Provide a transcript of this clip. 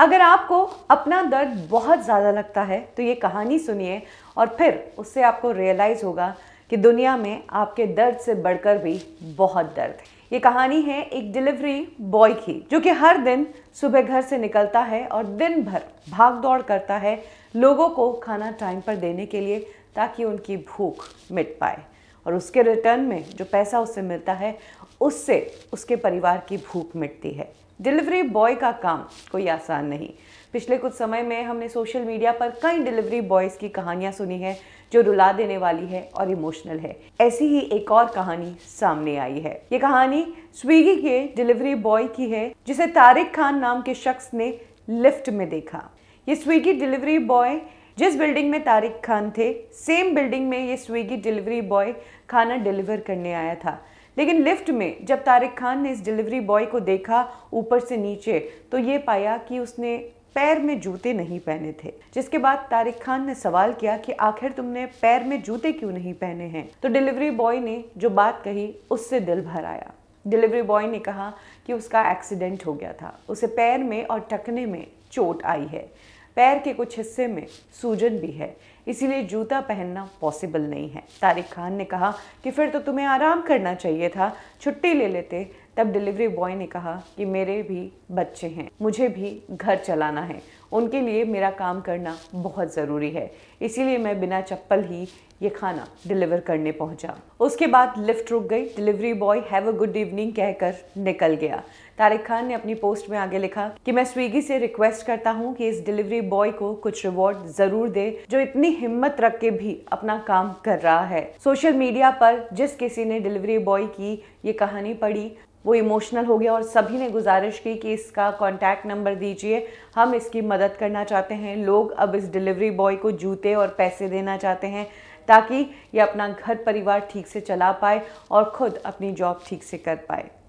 अगर आपको अपना दर्द बहुत ज़्यादा लगता है तो ये कहानी सुनिए और फिर उससे आपको रियलाइज़ होगा कि दुनिया में आपके दर्द से बढ़कर भी बहुत दर्द है ये कहानी है एक डिलीवरी बॉय की जो कि हर दिन सुबह घर से निकलता है और दिन भर भाग दौड़ करता है लोगों को खाना टाइम पर देने के लिए ताकि उनकी भूख मिट पाए और उसके रिटर्न में जो पैसा उसे मिलता है उससे उसके परिवार की भूख मिटती है डिलीवरी बॉय का काम कोई आसान नहीं पिछले कुछ समय में हमने सोशल मीडिया पर कई डिलीवरी बॉयज़ की कहानियां सुनी है जो रुला देने वाली है और इमोशनल है ऐसी ही एक और कहानी सामने आई है ये कहानी स्विगी के डिलीवरी बॉय की है जिसे तारिक खान नाम के शख्स ने लिफ्ट में देखा ये स्विगी डिलीवरी बॉय जिस बिल्डिंग में तारिक खान थे सेम बिल्डिंग में ये स्विगी डिलीवरी बॉय खाना डिलीवर करने आया था लेकिन लिफ्ट में जब तारिक खान ने इस डिलीवरी बॉय को देखा ऊपर से नीचे तो ये पाया कि उसने पैर में जूते नहीं पहने थे जिसके बाद तारिक खान ने सवाल किया कि आखिर तुमने पैर में जूते क्यों नहीं पहने हैं तो डिलीवरी बॉय ने जो बात कही उससे दिल भर आया डिलीवरी बॉय ने कहा कि उसका एक्सीडेंट हो गया था उसे पैर में और टकने में चोट आई है पैर के कुछ हिस्से में सूजन भी है इसीलिए जूता पहनना पॉसिबल नहीं है तारिक खान ने कहा कि फिर तो तुम्हें आराम करना चाहिए था छुट्टी ले लेते तब डिलीवरी बॉय ने कहा कि मेरे भी बच्चे हैं मुझे भी घर चलाना है उनके लिए मेरा काम करना बहुत ज़रूरी है इसीलिए मैं बिना चप्पल ही ये खाना डिलीवर करने पहुंचा उसके बाद लिफ्ट रुक गई delivery boy have a good evening कहकर निकल गया तारिक खान ने अपनी पोस्ट में आगे लिखा कि मैं स्विगी से रिक्वेस्ट करता हूं कि इस डिलीवरी बॉय को कुछ रिवॉर्ड जरूर दे जो इतनी हिम्मत रख के भी अपना काम कर रहा है सोशल मीडिया पर जिस किसी ने डिलीवरी बॉय की ये कहानी पढ़ी वो इमोशनल हो गया और सभी ने गुजारिश की कि इसका कॉन्टैक्ट नंबर दीजिए हम इसकी मदद मदद करना चाहते हैं लोग अब इस डिलीवरी बॉय को जूते और पैसे देना चाहते हैं ताकि ये अपना घर परिवार ठीक से चला पाए और ख़ुद अपनी जॉब ठीक से कर पाए